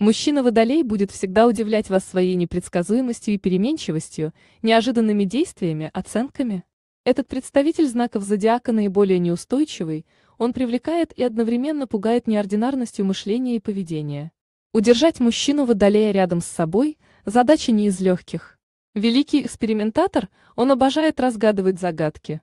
Мужчина Водолей будет всегда удивлять вас своей непредсказуемостью и переменчивостью, неожиданными действиями, оценками. Этот представитель знаков зодиака наиболее неустойчивый, он привлекает и одновременно пугает неординарностью мышления и поведения. Удержать мужчину Водолея рядом с собой – задача не из легких. Великий экспериментатор, он обожает разгадывать загадки.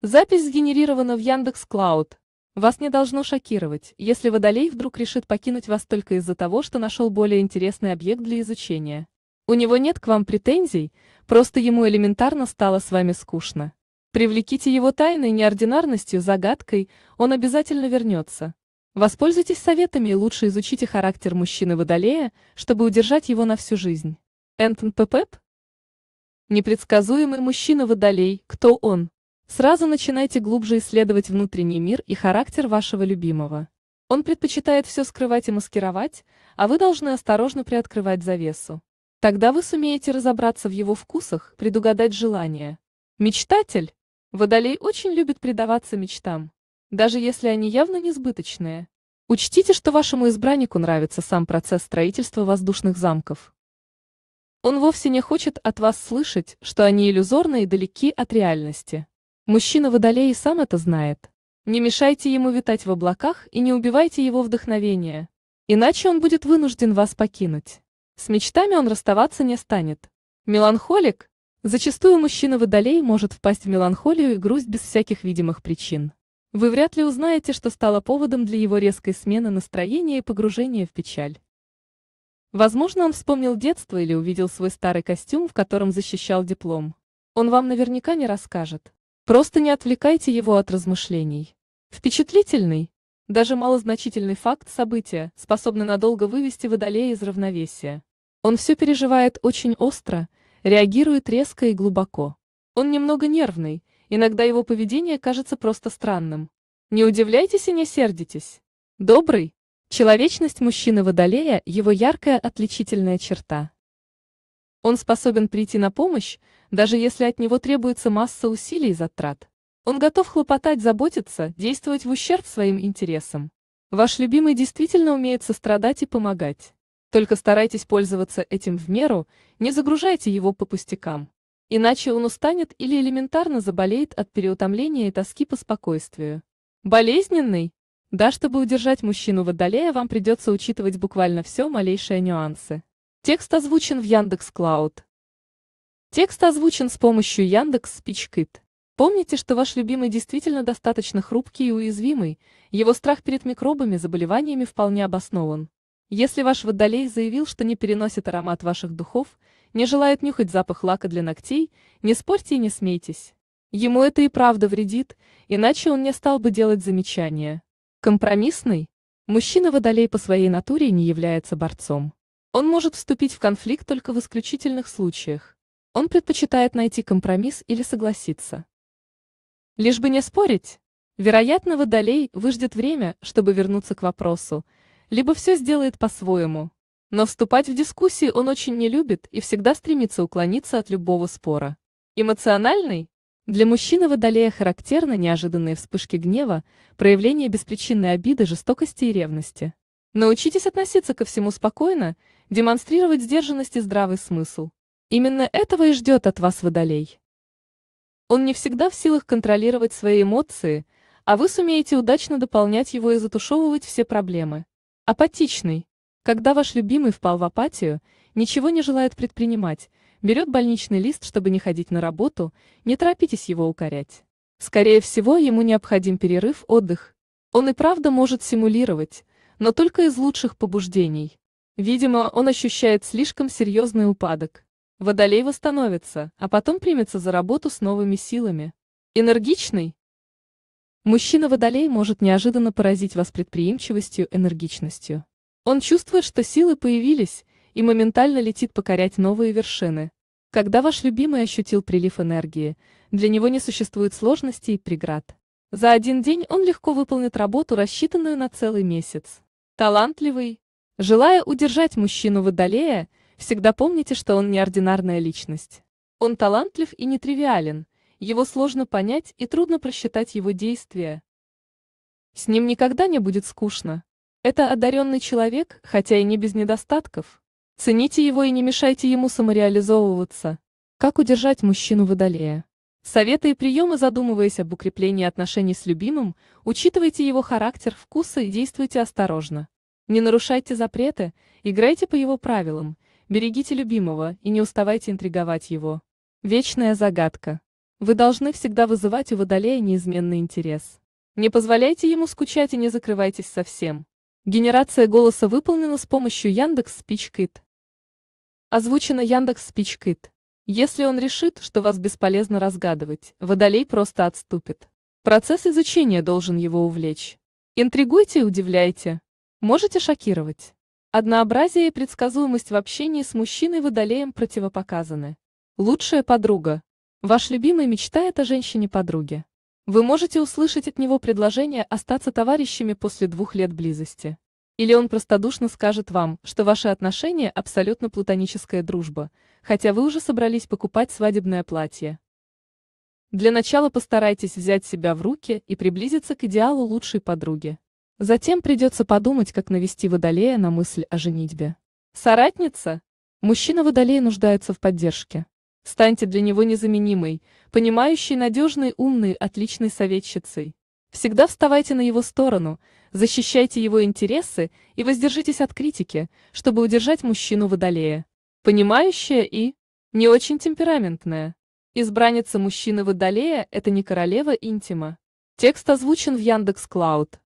Запись сгенерирована в Яндекс.Клауд. Вас не должно шокировать, если водолей вдруг решит покинуть вас только из-за того, что нашел более интересный объект для изучения. У него нет к вам претензий, просто ему элементарно стало с вами скучно. Привлеките его тайной неординарностью, загадкой, он обязательно вернется. Воспользуйтесь советами и лучше изучите характер мужчины-водолея, чтобы удержать его на всю жизнь. Энтон Пепеп? Непредсказуемый мужчина-водолей, кто он? Сразу начинайте глубже исследовать внутренний мир и характер вашего любимого. Он предпочитает все скрывать и маскировать, а вы должны осторожно приоткрывать завесу. Тогда вы сумеете разобраться в его вкусах, предугадать желания. Мечтатель? Водолей очень любит предаваться мечтам, даже если они явно несбыточные. Учтите, что вашему избраннику нравится сам процесс строительства воздушных замков. Он вовсе не хочет от вас слышать, что они иллюзорны и далеки от реальности. Мужчина водолей и сам это знает. Не мешайте ему витать в облаках и не убивайте его вдохновение. Иначе он будет вынужден вас покинуть. С мечтами он расставаться не станет. Меланхолик? Зачастую мужчина водолей может впасть в меланхолию и грусть без всяких видимых причин. Вы вряд ли узнаете, что стало поводом для его резкой смены настроения и погружения в печаль. Возможно, он вспомнил детство или увидел свой старый костюм, в котором защищал диплом. Он вам наверняка не расскажет. Просто не отвлекайте его от размышлений. Впечатлительный, даже малозначительный факт события способны надолго вывести водолея из равновесия. Он все переживает очень остро, реагирует резко и глубоко. Он немного нервный, иногда его поведение кажется просто странным. Не удивляйтесь и не сердитесь. Добрый. Человечность мужчины водолея – его яркая отличительная черта. Он способен прийти на помощь, даже если от него требуется масса усилий и затрат. Он готов хлопотать, заботиться, действовать в ущерб своим интересам. Ваш любимый действительно умеет сострадать и помогать. Только старайтесь пользоваться этим в меру, не загружайте его по пустякам. Иначе он устанет или элементарно заболеет от переутомления и тоски по спокойствию. Болезненный? Да, чтобы удержать мужчину в отдалее, вам придется учитывать буквально все малейшие нюансы. Текст озвучен в Яндекс Клауд. Текст озвучен с помощью Яндекс Спичкит. Помните, что ваш любимый действительно достаточно хрупкий и уязвимый, его страх перед микробами, заболеваниями вполне обоснован. Если ваш водолей заявил, что не переносит аромат ваших духов, не желает нюхать запах лака для ногтей, не спорьте и не смейтесь. Ему это и правда вредит, иначе он не стал бы делать замечания. Компромиссный? Мужчина водолей по своей натуре не является борцом. Он может вступить в конфликт только в исключительных случаях. Он предпочитает найти компромисс или согласиться. Лишь бы не спорить. Вероятно, водолей выждет время, чтобы вернуться к вопросу, либо все сделает по-своему. Но вступать в дискуссии он очень не любит и всегда стремится уклониться от любого спора. Эмоциональный? Для мужчины водолея характерны неожиданные вспышки гнева, проявление беспричинной обиды, жестокости и ревности. Научитесь относиться ко всему спокойно, демонстрировать сдержанность и здравый смысл. Именно этого и ждет от вас водолей. Он не всегда в силах контролировать свои эмоции, а вы сумеете удачно дополнять его и затушевывать все проблемы. Апатичный. Когда ваш любимый впал в апатию, ничего не желает предпринимать, берет больничный лист, чтобы не ходить на работу, не торопитесь его укорять. Скорее всего, ему необходим перерыв, отдых. Он и правда может симулировать, но только из лучших побуждений. Видимо, он ощущает слишком серьезный упадок. Водолей восстановится, а потом примется за работу с новыми силами. Энергичный? Мужчина-водолей может неожиданно поразить вас предприимчивостью, энергичностью. Он чувствует, что силы появились, и моментально летит покорять новые вершины. Когда ваш любимый ощутил прилив энергии, для него не существует сложностей и преград. За один день он легко выполнит работу, рассчитанную на целый месяц. Талантливый. Желая удержать мужчину водолея, всегда помните, что он неординарная личность. Он талантлив и нетривиален, его сложно понять и трудно просчитать его действия. С ним никогда не будет скучно. Это одаренный человек, хотя и не без недостатков. Цените его и не мешайте ему самореализовываться. Как удержать мужчину водолея? Советы и приемы Задумываясь об укреплении отношений с любимым, учитывайте его характер, вкусы и действуйте осторожно. Не нарушайте запреты, играйте по его правилам, берегите любимого и не уставайте интриговать его. Вечная загадка. Вы должны всегда вызывать у водолея неизменный интерес. Не позволяйте ему скучать и не закрывайтесь совсем. Генерация голоса выполнена с помощью Яндекс Спичкит. Озвучено Яндекс Спичкит. Если он решит, что вас бесполезно разгадывать, водолей просто отступит. Процесс изучения должен его увлечь. Интригуйте и удивляйте. Можете шокировать. Однообразие и предсказуемость в общении с мужчиной-водолеем противопоказаны. Лучшая подруга. Ваш любимый мечтает о женщине-подруге. Вы можете услышать от него предложение остаться товарищами после двух лет близости. Или он простодушно скажет вам, что ваши отношения абсолютно платоническая дружба, хотя вы уже собрались покупать свадебное платье. Для начала постарайтесь взять себя в руки и приблизиться к идеалу лучшей подруги. Затем придется подумать, как навести водолея на мысль о женитьбе. Соратница? Мужчина водолея нуждается в поддержке. Станьте для него незаменимой, понимающей, надежной, умной, отличной советчицей. Всегда вставайте на его сторону, защищайте его интересы и воздержитесь от критики, чтобы удержать мужчину водолея. Понимающая и не очень темпераментная. Избранница мужчины водолея – это не королева интима. Текст озвучен в Яндекс Клауд.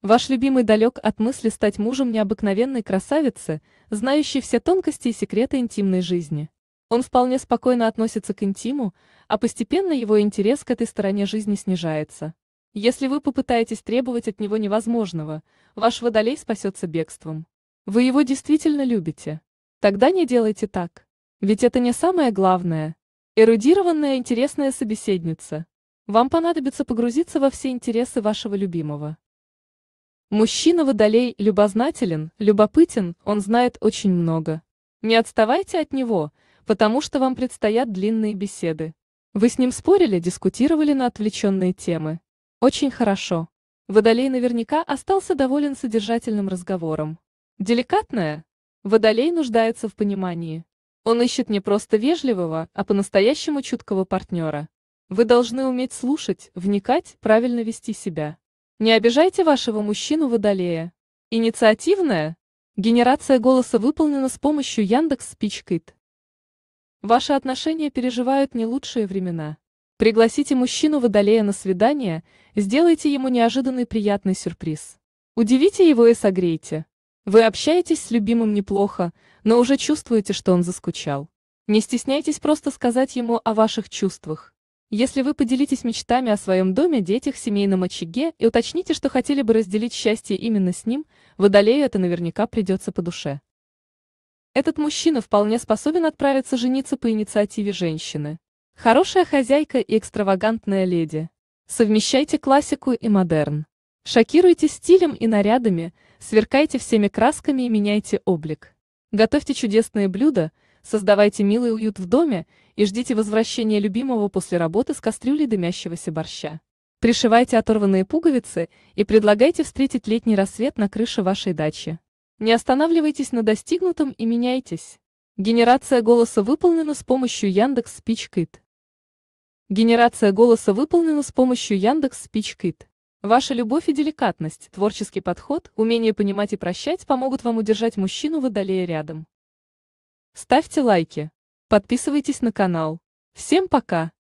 Ваш любимый далек от мысли стать мужем необыкновенной красавицы, знающей все тонкости и секреты интимной жизни. Он вполне спокойно относится к интиму, а постепенно его интерес к этой стороне жизни снижается. Если вы попытаетесь требовать от него невозможного, ваш водолей спасется бегством. Вы его действительно любите. Тогда не делайте так. Ведь это не самое главное. Эрудированная интересная собеседница. Вам понадобится погрузиться во все интересы вашего любимого. Мужчина-водолей любознателен, любопытен, он знает очень много. Не отставайте от него, потому что вам предстоят длинные беседы. Вы с ним спорили, дискутировали на отвлеченные темы. Очень хорошо. Водолей наверняка остался доволен содержательным разговором. Деликатная? Водолей нуждается в понимании. Он ищет не просто вежливого, а по-настоящему чуткого партнера. Вы должны уметь слушать, вникать, правильно вести себя. Не обижайте вашего мужчину водолея. Инициативная? Генерация голоса выполнена с помощью Яндекс Спичкит. Ваши отношения переживают не лучшие времена. Пригласите мужчину водолея на свидание, сделайте ему неожиданный приятный сюрприз. Удивите его и согрейте. Вы общаетесь с любимым неплохо, но уже чувствуете, что он заскучал. Не стесняйтесь просто сказать ему о ваших чувствах. Если вы поделитесь мечтами о своем доме, детях, семейном очаге и уточните, что хотели бы разделить счастье именно с ним, водолею это наверняка придется по душе. Этот мужчина вполне способен отправиться жениться по инициативе женщины. Хорошая хозяйка и экстравагантная леди. Совмещайте классику и модерн. Шокируйте стилем и нарядами, сверкайте всеми красками и меняйте облик. Готовьте чудесные блюда, создавайте милый уют в доме и ждите возвращения любимого после работы с кастрюлей дымящегося борща. Пришивайте оторванные пуговицы и предлагайте встретить летний рассвет на крыше вашей дачи. Не останавливайтесь на достигнутом и меняйтесь. Генерация голоса выполнена с помощью Яндекс Спичкит. Генерация голоса выполнена с помощью Яндекс Спичкит. Ваша любовь и деликатность, творческий подход, умение понимать и прощать помогут вам удержать мужчину водолея рядом. Ставьте лайки. Подписывайтесь на канал. Всем пока!